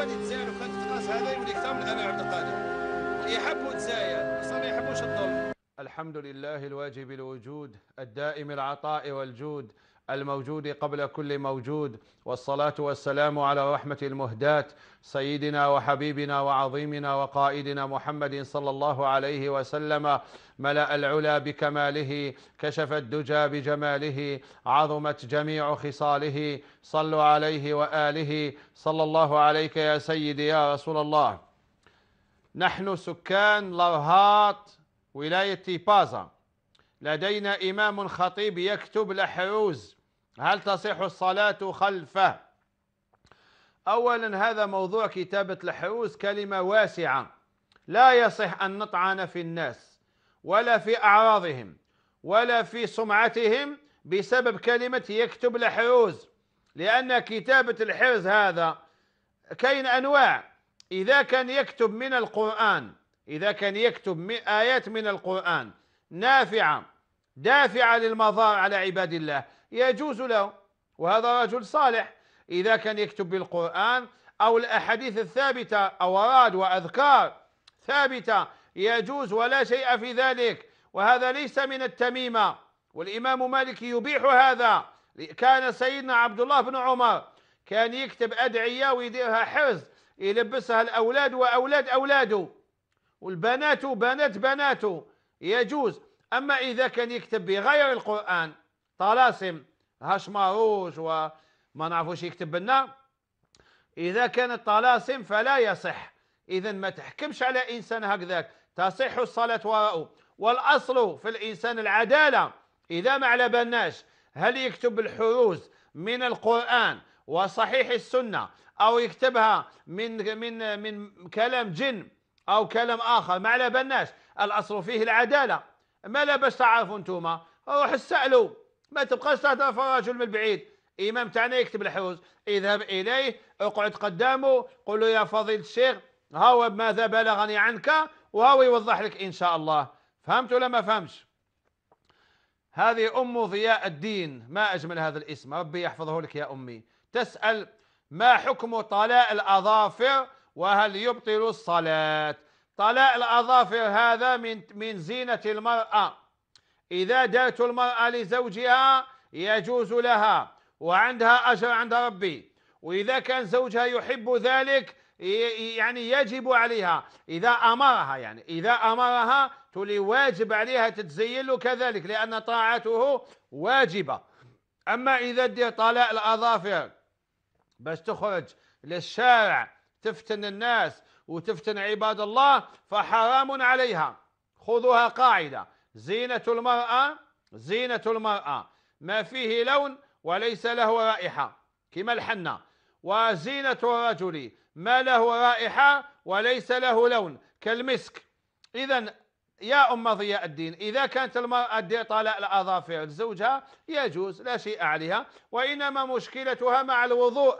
اللعيبه اللي تزايلوا كانت تقاس هذا يولي اكثر من انا عبد القادر يحبوا تزايل بصح ما يحبوش الظلم الحمد لله الواجب الوجود الدائم العطاء والجود الموجود قبل كل موجود والصلاة والسلام على رحمة المهداة سيدنا وحبيبنا وعظيمنا وقائدنا محمد صلى الله عليه وسلم ملأ العلا بكماله كشف الدجى بجماله عظمت جميع خصاله صلوا عليه وآله صلى الله عليك يا سيدي يا رسول الله نحن سكان لرهاط ولاية بازا لدينا إمام خطيب يكتب لحروز هل تصح الصلاة خلفه أولا هذا موضوع كتابة الحوز كلمة واسعة لا يصح أن نطعن في الناس ولا في أعراضهم ولا في سمعتهم بسبب كلمة يكتب لحوز لأن كتابة الحرز هذا كاين أنواع إذا كان يكتب من القرآن إذا كان يكتب آيات من القرآن نافعة دافعة للمضار على عباد الله يجوز له وهذا رجل صالح إذا كان يكتب بالقرآن أو الأحاديث الثابتة أوراد وأذكار ثابتة يجوز ولا شيء في ذلك وهذا ليس من التميمة والإمام مالك يبيح هذا كان سيدنا عبد الله بن عمر كان يكتب أدعية ويديرها حرز يلبسها الأولاد وأولاد أولاده والبنات بنات بناته يجوز أما إذا كان يكتب بغير القرآن طلاسم هاشماروج وما نعرفوش يكتب لنا إذا كانت طلاسم فلا يصح إذا ما تحكمش على إنسان هكذاك تصح الصلاة وراءه والأصل في الإنسان العدالة إذا ما على بالناش هل يكتب الحروز من القرآن وصحيح السنة أو يكتبها من من من كلام جن أو كلام آخر ما على بالناش الأصل فيه العدالة ما لا باش تعرفوا أنتوما روح سالوا ما تبقاش تهدف رجل من بعيد إمام تاعنا يكتب الحوز اذهب إليه اقعد قدامه قل له يا فضيلة الشيخ ها هو ماذا بلغني عنك وهو يوضح لك إن شاء الله فهمت ولا ما فهمش هذه أم ضياء الدين ما أجمل هذا الاسم ربي يحفظه لك يا أمي تسأل ما حكم طلاء الأظافر وهل يبطل الصلاة طلاء الأظافر هذا من من زينة المرأة إذا دات المرأة لزوجها يجوز لها وعندها أجر عند ربي وإذا كان زوجها يحب ذلك يعني يجب عليها إذا أمرها يعني إذا أمرها تولي واجب عليها تتزين له كذلك لأن طاعته واجبة أما إذا دير طلاء الأظافر باش تخرج للشارع تفتن الناس وتفتن عباد الله فحرام عليها خذوها قاعدة زينة المرأة زينة المرأة ما فيه لون وليس له رائحة كما الحنة وزينة الرجل ما له رائحة وليس له لون كالمسك إذا يا أم ضياء الدين إذا كانت المرأة دي طلاء الأظافر لزوجها يجوز لا شيء عليها وإنما مشكلتها مع الوضوء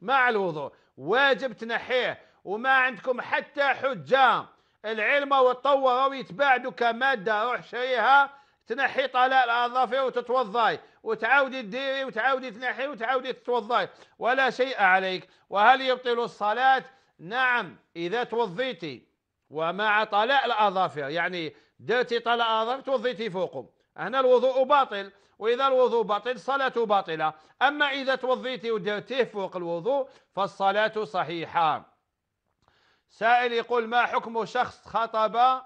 مع الوضوء واجب تنحيه وما عندكم حتى حجة العلم وتطوره ويتباعدوا كماده روح شريها تنحي طلاء الاظافر وتتوضاي وتعاودي تديري وتعاودي تنحي وتعاودي تتوضاي ولا شيء عليك وهل يبطل الصلاه نعم اذا توضيتي ومع طلاء الاظافر يعني درتي طلاء الاظافر توضيتي فوقهم هنا الوضوء باطل واذا الوضوء باطل الصلاه باطله اما اذا توضيتي ودرتيه فوق الوضوء فالصلاه صحيحه سائل يقول ما حكم شخص خطب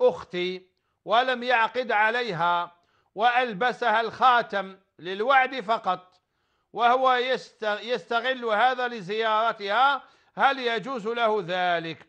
أختي ولم يعقد عليها وألبسها الخاتم للوعد فقط وهو يستغل هذا لزيارتها هل يجوز له ذلك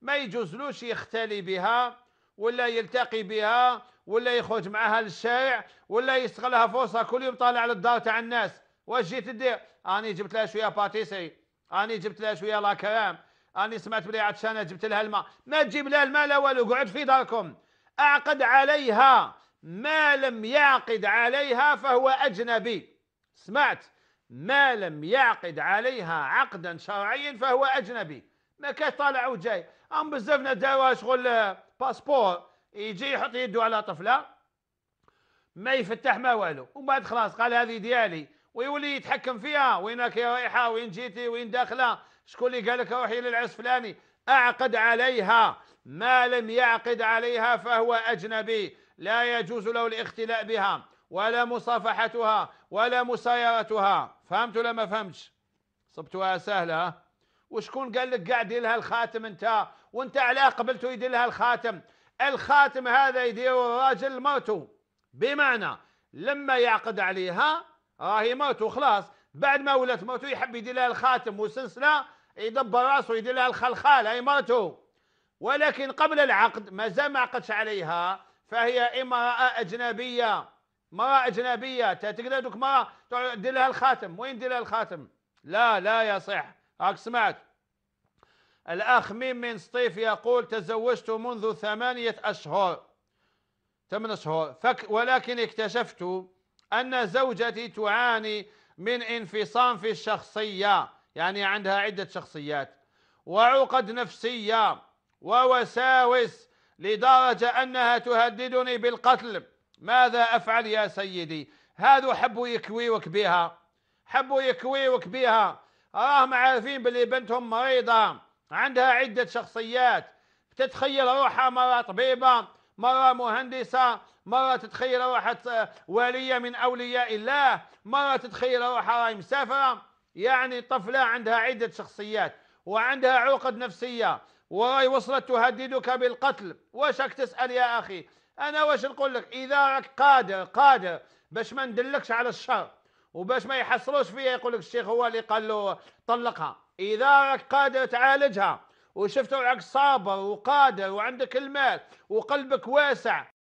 ما يجوزلوش يختلي بها ولا يلتقي بها ولا يخرج معها للشارع ولا يستغلها فرصة كل يوم طالع على الدار تاع الناس واش جيت دير اني جبت لها شويه باتيسري اني جبت لها شويه لاكرام أنا سمعت بلي عطشانة جبت لها الماء ما تجيب لها الماء لا والو قعد في داركم أعقد عليها ما لم يعقد عليها فهو أجنبي سمعت ما لم يعقد عليها عقدا شرعيا فهو أجنبي ما كان طالع وجاي أم بزاف نداوها شغل آه، باسبور يجي يحط يده على طفلة ما يفتح ما والو ومن بعد خلاص قال هذه ديالي ويولي يتحكم فيها وينك يا رايحة وين جيتي وين داخلة شكون اللي قال لك روحي للعرس فلاني أعقد عليها ما لم يعقد عليها فهو أجنبي لا يجوز له الاختلاء بها ولا مصافحتها ولا مسايرتها فهمت ولا ما فهمتش صبتوها سهلة وشكون قال لك قاعد يدير لها الخاتم انت وانت على قبلته يدير لها الخاتم الخاتم هذا يديره الراجل لمرته بمعنى لما يعقد عليها راهي مرته خلاص بعد ما ولات مرته يحب يدير لها الخاتم وسلسله يدبر راسه يدير لها الخلخال هي مرته ولكن قبل العقد مازال ما عقدش عليها فهي امرأة أجنبية امرأة أجنبية تقدر دوك مرأة دير لها الخاتم وين دير لها الخاتم لا لا صح هاك سمعت الأخ ميم من سطيف يقول تزوجت منذ ثمانية أشهر ثمان أشهر فك ولكن اكتشفت أن زوجتي تعاني من انفصام في الشخصية يعني عندها عدة شخصيات وعقد نفسية ووساوس لدرجة أنها تهددني بالقتل ماذا أفعل يا سيدي هذا حبوا يكويوك بها حبوا يكويوك بها راهم عارفين بلي بنتهم مريضة عندها عدة شخصيات تتخيل روحها مرة طبيبة مرة مهندسة مرة تتخيل روحها آه، ولية من أولياء الله مرة تتخيل روحها راهي مسافرة يعني طفلة عندها عدة شخصيات وعندها عقد نفسية ووصلت تهددك بالقتل واشك تسأل يا أخي أنا واش نقول لك إذا راك قادر قادر باش ما ندلكش على الشر وباش ما يحصلوش فيا يقول لك الشيخ هو اللي قال له طلقها إذا راك قادر تعالجها وشفت راك صابر وقادر وعندك المال وقلبك واسع